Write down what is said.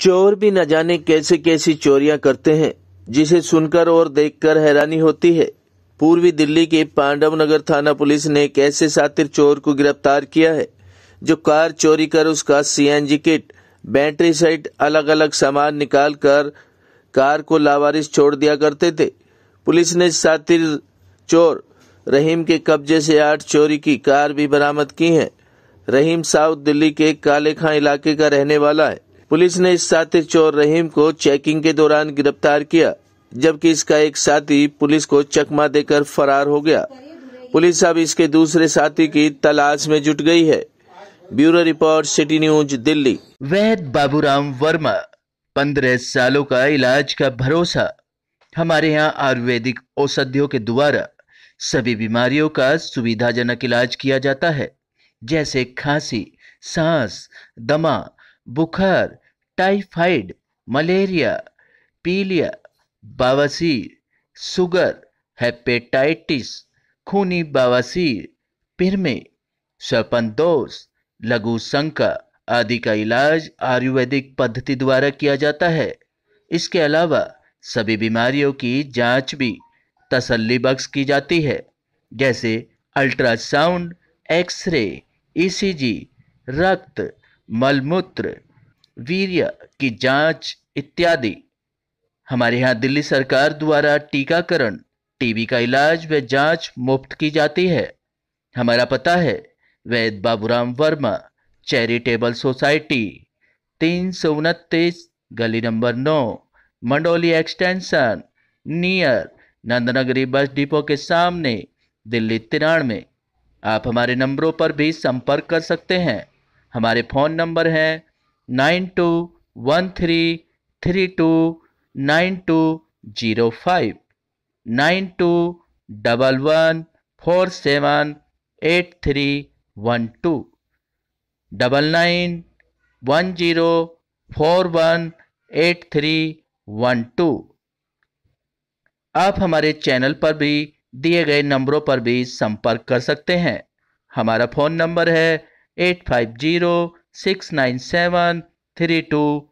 चोर भी न जाने कैसे कैसी चोरियां करते हैं जिसे सुनकर और देखकर हैरानी होती है पूर्वी दिल्ली के पांडव नगर थाना पुलिस ने एक ऐसे सातिर चोर को गिरफ्तार किया है जो कार चोरी कर उसका सीएनजी किट बैटरी सहित अलग अलग सामान निकाल कर कार को लावारिस छोड़ दिया करते थे पुलिस ने सातिर चोर रहीम के कब्जे से आठ चोरी की कार भी बरामद की है रहीम साउथ दिल्ली के कालेखां इलाके का रहने वाला है पुलिस ने इस साथी चोर रहीम को चेकिंग के दौरान गिरफ्तार किया जबकि इसका एक साथी पुलिस को चकमा देकर फरार हो गया पुलिस अब इसके दूसरे साथी की तलाश में जुट गई है bureau report city news Delhi Vaid Baburam Verma पंद्रह सालों का इलाज का भरोसा हमारे यहाँ आयुर्वेदिक औषधियों के द्वारा सभी बीमारियों का सुविधाजनक इलाज किया जाता है जैसे खांसी सांस दमा बुखार टाइफाइड मलेरिया पीलिया बवासीर सुगर हेपेटाइटिस खूनी बवासीर पिरमे दोष लघु शंका आदि का इलाज आयुर्वेदिक पद्धति द्वारा किया जाता है इसके अलावा सभी बीमारियों की जांच भी तसल्ली बख्श की जाती है जैसे अल्ट्रासाउंड एक्सरे ईसीजी रक्त मलमूत्र वीर्य की जांच इत्यादि हमारे यहाँ दिल्ली सरकार द्वारा टीकाकरण टीबी का इलाज व जांच मुफ्त की जाती है हमारा पता है वैद बाबूराम वर्मा चैरिटेबल सोसाइटी तीन सौ उनतीस गली नंबर नौ Mandoli extension near Nandnagari bus depot के सामने दिल्ली तिरानवे आप हमारे नंबरों पर भी संपर्क कर सकते हैं हमारे फ़ोन नंबर हैं nine two one three three two nine two zero five nine two double one four seven eight three one two double nine one zero four one eight three one two आप हमारे channel पर भी दिए गए नंबरों पर भी संपर्क कर सकते हैं हमारा फ़ोन नंबर है एट फाइव जीरो 697